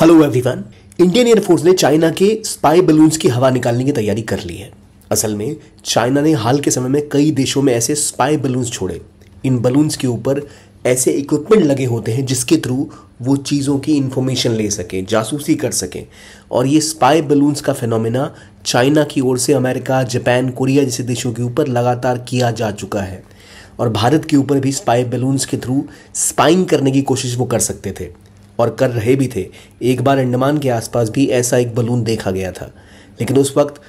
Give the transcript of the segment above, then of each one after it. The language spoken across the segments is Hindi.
हेलो एवरीवन इंडियन एयरफोर्स ने चाइना के स्पाई बलून्स की हवा निकालने की तैयारी कर ली है असल में चाइना ने हाल के समय में कई देशों में ऐसे स्पाई बलून्स छोड़े इन बलून्स के ऊपर ऐसे इक्विपमेंट लगे होते हैं जिसके थ्रू वो चीज़ों की इन्फॉर्मेशन ले सकें जासूसी कर सकें और ये स्पाई बलून्स का फिनोमेना चाइना की ओर से अमेरिका जापान कोरिया जैसे देशों के ऊपर लगातार किया जा चुका है और भारत के ऊपर भी स्पाई बलून्स के थ्रू स्पाइंग करने की कोशिश वो कर सकते थे और कर रहे भी थे एक बार अंडमान के आसपास भी ऐसा एक बलून देखा गया था लेकिन उस वक्त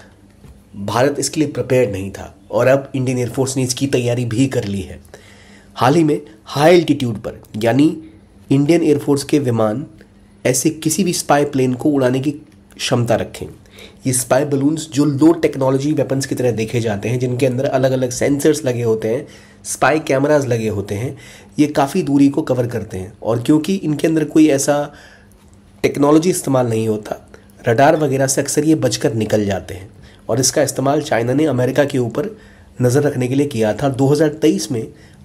भारत इसके लिए प्रिपेयर नहीं था और अब इंडियन एयरफोर्स ने इसकी तैयारी भी कर ली है हाल ही में हाई एल्टीट्यूड पर यानी इंडियन एयरफोर्स के विमान ऐसे किसी भी स्पाई प्लेन को उड़ाने की क्षमता रखें ये स्पाई बलून्स जो लो टेक्नोलॉजी वेपन्स की तरह देखे जाते हैं जिनके अंदर अलग अलग सेंसर्स लगे होते हैं स्पाई कैमराज लगे होते हैं ये काफ़ी दूरी को कवर करते हैं और क्योंकि इनके अंदर कोई ऐसा टेक्नोलॉजी इस्तेमाल नहीं होता रडार वगैरह से अक्सर ये बचकर निकल जाते हैं और इसका इस्तेमाल चाइना ने अमेरिका के ऊपर नज़र रखने के लिए किया था 2023 में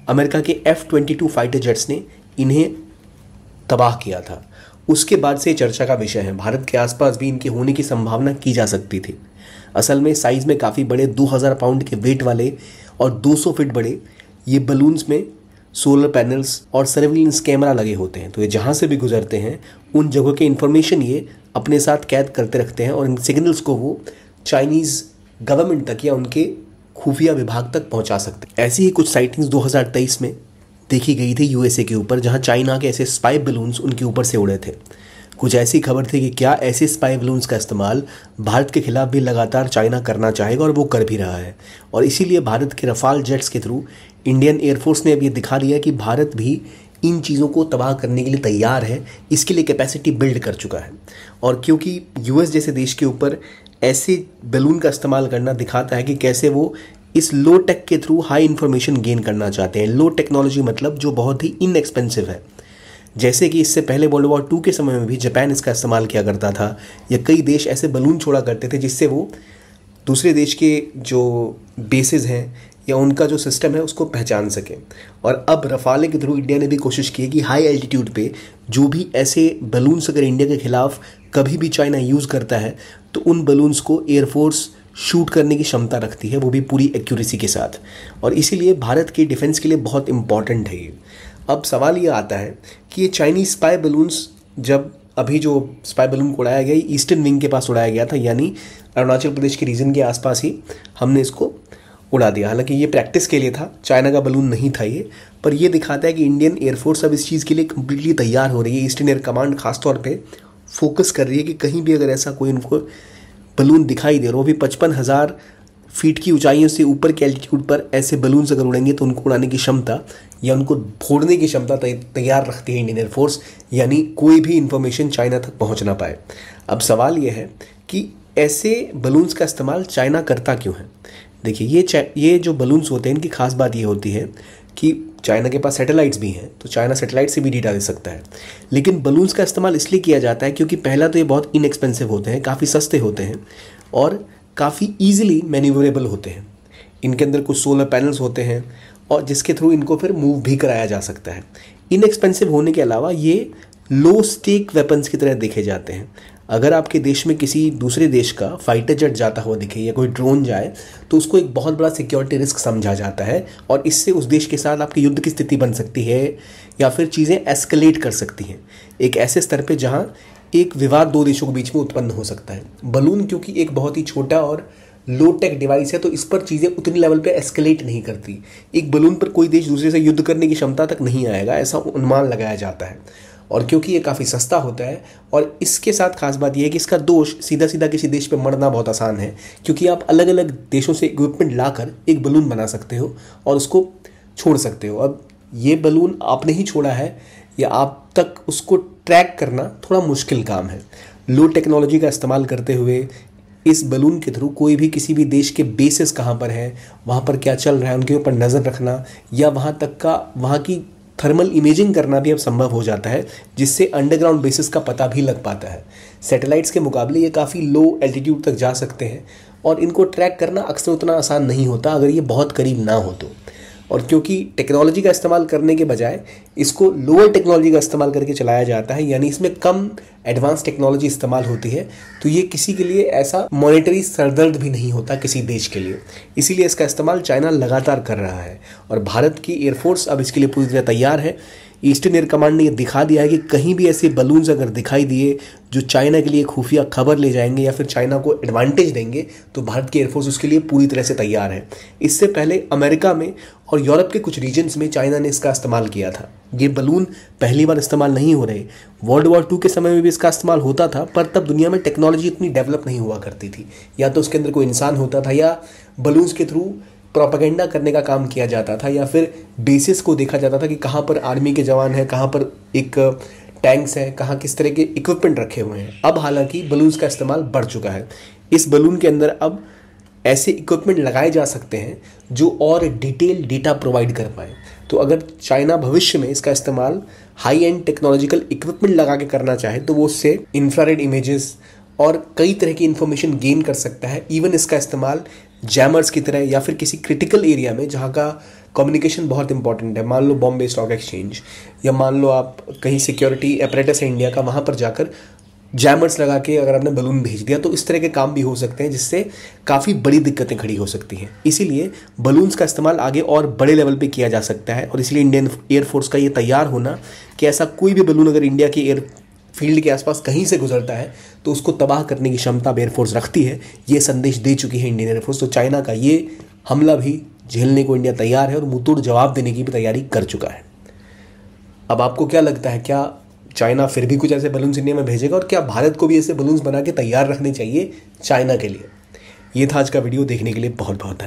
अमेरिका के F twenty two fighter jets ने इन्हें तबाह किया था उसके बाद से चर्चा का विषय है भारत के आसपास भी इनके होने की संभावना की जा सकती थी असल में साइज़ में काफ़ी बड़े 2000 पाउंड के वेट वाले और 200 फीट बड़े ये बलून्स में सोलर पैनल्स और सर्विलेंस कैमरा लगे होते हैं तो ये जहाँ से भी गुजरते हैं उन जगहों के इन्फॉर्मेशन ये अपने साथ कैद करते रखते हैं और इन सिग्नल्स को वो चाइनीज़ गवर्नमेंट तक या उनके खुफिया विभाग तक पहुंचा सकते हैं ऐसी ही कुछ साइटिंग्स 2023 में देखी गई थी यूएसए के ऊपर जहां चाइना के ऐसे स्पाइप बलून्स उनके ऊपर से उड़े थे कुछ ऐसी खबर थी कि क्या ऐसे स्पाई बलून्स का इस्तेमाल भारत के खिलाफ भी लगातार चाइना करना चाहेगा और वो कर भी रहा है और इसीलिए भारत के रफाल जेट्स के थ्रू इंडियन एयरफोर्स ने अब ये दिखा दिया कि भारत भी इन चीज़ों को तबाह करने के लिए तैयार है इसके लिए कैपेसिटी बिल्ड कर चुका है और क्योंकि यूएस जैसे देश के ऊपर ऐसे बलून का इस्तेमाल करना दिखाता है कि कैसे वो इस लो टेक के थ्रू हाई इन्फॉर्मेशन गेन करना चाहते हैं लो टेक्नोलॉजी मतलब जो बहुत ही इनएक्सपेंसिव है जैसे कि इससे पहले वर्ल्ड वॉर टू के समय में भी जापान इसका इस्तेमाल किया करता था या कई देश ऐसे बलून छोड़ा करते थे जिससे वो दूसरे देश के जो बेसिस हैं या उनका जो सिस्टम है उसको पहचान सकें और अब रफाले के थ्रू इंडिया ने भी कोशिश की है कि हाई एल्टीट्यूड पे जो भी ऐसे बलून्स अगर इंडिया के ख़िलाफ़ कभी भी चाइना यूज़ करता है तो उन बलून्स को एयरफोर्स शूट करने की क्षमता रखती है वो भी पूरी एक्यूरेसी के साथ और इसीलिए भारत के डिफेंस के लिए बहुत इम्पॉर्टेंट है ये अब सवाल ये आता है कि ये चाइनीज स्पाई बलून्स जब अभी जो स्पाई बलून को उड़ाया गया ईस्टर्न विंग के पास उड़ाया गया था यानी अरुणाचल प्रदेश के रीजन के आसपास ही हमने इसको उड़ा दिया हालांकि ये प्रैक्टिस के लिए था चाइना का बलून नहीं था ये पर यह दिखाता है कि इंडियन एयरफोर्स अब इस चीज़ के लिए कम्प्लीटली तैयार हो रही है ईस्टर्न एयर कमांड खासतौर पर फोकस कर रही है कि कहीं भी अगर ऐसा कोई उनको बलून दिखाई दे रहा हो अभी पचपन हज़ार फीट की ऊंचाइयों से ऊपर के एल्टीट्यूड पर ऐसे बलून्स अगर उड़ेंगे तो उनको उड़ाने की क्षमता या उनको फोड़ने की क्षमता तैयार रखती है इंडियन एयरफोर्स यानी कोई भी इन्फॉर्मेशन चाइना तक पहुँच ना पाए अब सवाल यह है कि ऐसे बलून्स का इस्तेमाल चाइना करता क्यों है देखिए ये ये जो बलून्स होते हैं इनकी खास बात ये होती है कि चाइना के पास सैटेलाइट्स भी हैं तो चाइना सैटेलाइट से भी डेटा दे सकता है लेकिन बलून्स का इस्तेमाल इसलिए किया जाता है क्योंकि पहला तो ये बहुत इनएक्सपेंसिव होते हैं काफ़ी सस्ते होते हैं और काफ़ी ईजिली मैन्यूवरेबल होते हैं इनके अंदर कुछ सोलर पैनल्स होते हैं और जिसके थ्रू इनको फिर मूव भी कराया जा सकता है इनएक्सपेंसिव होने के अलावा ये लो स्टेक वेपन्स की तरह देखे जाते हैं अगर आपके देश में किसी दूसरे देश का फाइटर जेट जाता हुआ दिखे या कोई ड्रोन जाए तो उसको एक बहुत बड़ा सिक्योरिटी रिस्क समझा जाता है और इससे उस देश के साथ आपकी युद्ध की स्थिति बन सकती है या फिर चीज़ें एस्केलेट कर सकती हैं एक ऐसे स्तर पे जहाँ एक विवाद दो देशों के बीच में उत्पन्न हो सकता है बलून क्योंकि एक बहुत ही छोटा और लो टेक डिवाइस है तो इस पर चीज़ें उतनी लेवल पे एस्केलेट नहीं करती एक बलून पर कोई देश दूसरे से युद्ध करने की क्षमता तक नहीं आएगा ऐसा अनुमान लगाया जाता है और क्योंकि ये काफ़ी सस्ता होता है और इसके साथ खास बात यह है कि इसका दोष सीधा सीधा किसी देश पर मरना बहुत आसान है क्योंकि आप अलग अलग देशों से इक्विपमेंट लाकर एक बलून बना सकते हो और उसको छोड़ सकते हो अब ये बलून आपने ही छोड़ा है या आप तक उसको ट्रैक करना थोड़ा मुश्किल काम है लो टेक्नोलॉजी का इस्तेमाल करते हुए इस बलून के थ्रू कोई भी किसी भी देश के बेसिस कहाँ पर है वहाँ पर क्या चल रहा है उनके ऊपर नज़र रखना या वहाँ तक का वहाँ की थर्मल इमेजिंग करना भी अब संभव हो जाता है जिससे अंडरग्राउंड बेसिस का पता भी लग पाता है सैटेलाइट्स के मुकाबले ये काफ़ी लो एल्टीट्यूड तक जा सकते हैं और इनको ट्रैक करना अक्सर उतना आसान नहीं होता अगर ये बहुत करीब ना हो तो और क्योंकि टेक्नोलॉजी का इस्तेमाल करने के बजाय इसको लोअर टेक्नोलॉजी का इस्तेमाल करके चलाया जाता है यानी इसमें कम एडवांस टेक्नोलॉजी इस्तेमाल होती है तो ये किसी के लिए ऐसा मॉनेटरी सरदर्द भी नहीं होता किसी देश के लिए इसीलिए इसका इस्तेमाल चाइना लगातार कर रहा है और भारत की एयरफोर्स अब इसके लिए पूरी तरह तैयार है ईस्टर्न एयर कमांड ने यह दिखा दिया है कि कहीं भी ऐसे बलून्स अगर दिखाई दिए जो चाइना के लिए खुफिया खबर ले जाएंगे या फिर चाइना को एडवांटेज देंगे तो भारत की एयरफोर्स उसके लिए पूरी तरह से तैयार है इससे पहले अमेरिका में और यूरोप के कुछ रीजन्स में चाइना ने इसका इस्तेमाल किया था ये बलून पहली बार इस्तेमाल नहीं हो रहे वर्ल्ड वॉर टू के समय में भी इसका इस्तेमाल होता था पर तब दुनिया में टेक्नोलॉजी इतनी डेवलप नहीं हुआ करती थी या तो उसके अंदर कोई इंसान होता था या बलून्स के थ्रू प्रोपागेंडा करने का काम किया जाता था या फिर बेसिस को देखा जाता था कि कहाँ पर आर्मी के जवान हैं कहाँ पर एक टैंक्स हैं कहाँ किस तरह के इक्विपमेंट रखे हुए हैं अब हालांकि बलून्स का इस्तेमाल बढ़ चुका है इस बलून के अंदर अब ऐसे इक्विपमेंट लगाए जा सकते हैं जो और डिटेल डेटा प्रोवाइड कर पाएँ तो अगर चाइना भविष्य में इसका इस्तेमाल हाई एंड टेक्नोलॉजिकल इक्विपमेंट लगा के करना चाहे तो वो उससे इंफ्रारेड इमेजेस और कई तरह की इन्फॉर्मेशन गेन कर सकता है इवन इसका इस्तेमाल जैमर्स की तरह या फिर किसी क्रिटिकल एरिया में जहाँ का कम्युनिकेशन बहुत इंपॉर्टेंट है मान लो बॉम्बे स्टॉक एक्सचेंज या मान लो आप कहीं सिक्योरिटी अपरेटस है इंडिया का वहाँ पर जाकर जैमर्स लगा के अगर आपने बलून भेज दिया तो इस तरह के काम भी हो सकते हैं जिससे काफ़ी बड़ी दिक्कतें खड़ी हो सकती हैं इसीलिए बलून्स का इस्तेमाल आगे और बड़े लेवल पे किया जा सकता है और इसलिए इंडियन एयरफोर्स का ये तैयार होना कि ऐसा कोई भी बलून अगर इंडिया के एयर फील्ड के आसपास कहीं से गुजरता है तो उसको तबाह करने की क्षमता अब एयरफोर्स रखती है ये संदेश दे चुकी है इंडियन एयरफोर्स तो चाइना का ये हमला भी झेलने को इंडिया तैयार है और मुतोड़ जवाब देने की भी तैयारी कर चुका है अब आपको क्या लगता है क्या चाइना फिर भी कुछ ऐसे बलून्स इंडिया में भेजेगा और क्या भारत को भी ऐसे बलून्स बना के तैयार रखने चाहिए चाइना के लिए ये था आज का वीडियो देखने के लिए बहुत बहुत धन्यवाद